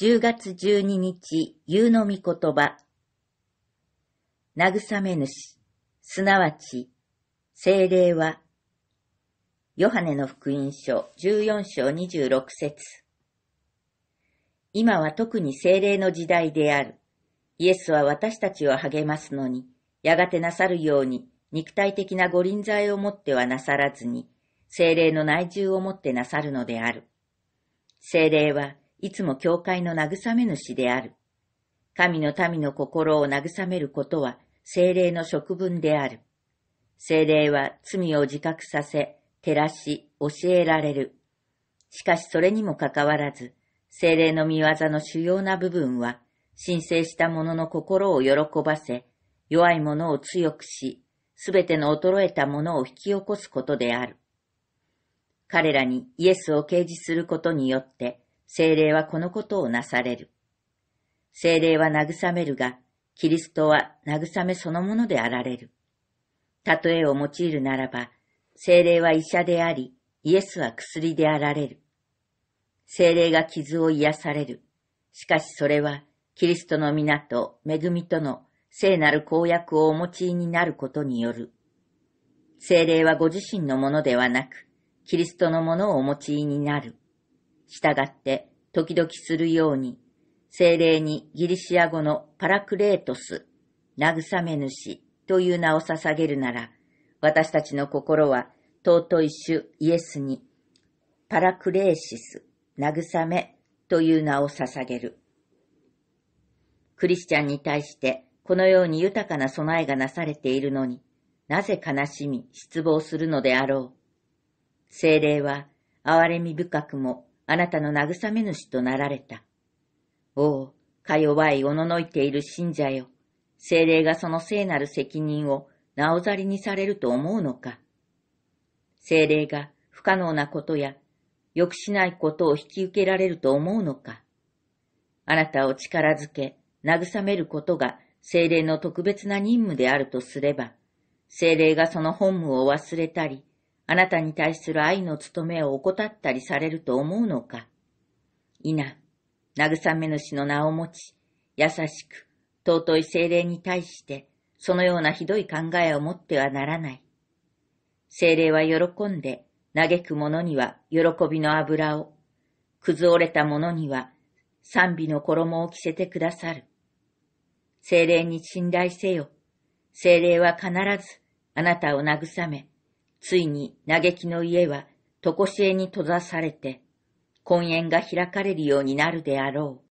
10月12日、夕の御言葉。慰め主、すなわち、精霊は、ヨハネの福音書14章26節今は特に精霊の時代である。イエスは私たちを励ますのに、やがてなさるように、肉体的な五輪剤を持ってはなさらずに、精霊の内住を持ってなさるのである。精霊は、いつも教会の慰め主である。神の民の心を慰めることは精霊の職分である。精霊は罪を自覚させ、照らし、教えられる。しかしそれにもかかわらず、精霊の見業の主要な部分は、申請した者の心を喜ばせ、弱い者を強くし、すべての衰えた者を引き起こすことである。彼らにイエスを掲示することによって、精霊はこのことをなされる。精霊は慰めるが、キリストは慰めそのものであられる。例えを用いるならば、精霊は医者であり、イエスは薬であられる。精霊が傷を癒される。しかしそれは、キリストの皆と恵みとの聖なる公約をお持ちになることによる。精霊はご自身のものではなく、キリストのものをお持ちになる。従って時々するように、精霊にギリシア語のパラクレートス、慰め主という名を捧げるなら、私たちの心は尊い主イエスに、パラクレーシス、慰めという名を捧げる。クリスチャンに対してこのように豊かな備えがなされているのになぜ悲しみ、失望するのであろう。精霊は憐れみ深くもあなたの慰め主となられた。おう、か弱いおののいている信者よ。精霊がその聖なる責任をなおざりにされると思うのか。精霊が不可能なことや、良くしないことを引き受けられると思うのか。あなたを力づけ、慰めることが精霊の特別な任務であるとすれば、精霊がその本務を忘れたり、あなたに対する愛の務めを怠ったりされると思うのか。いな、慰め主の名を持ち、優しく、尊い精霊に対して、そのようなひどい考えを持ってはならない。精霊は喜んで、嘆く者には喜びの油を、崩れた者には賛美の衣を着せてくださる。精霊に信頼せよ。精霊は必ずあなたを慰め、ついに嘆きの家は、とこしえに閉ざされて、婚宴が開かれるようになるであろう。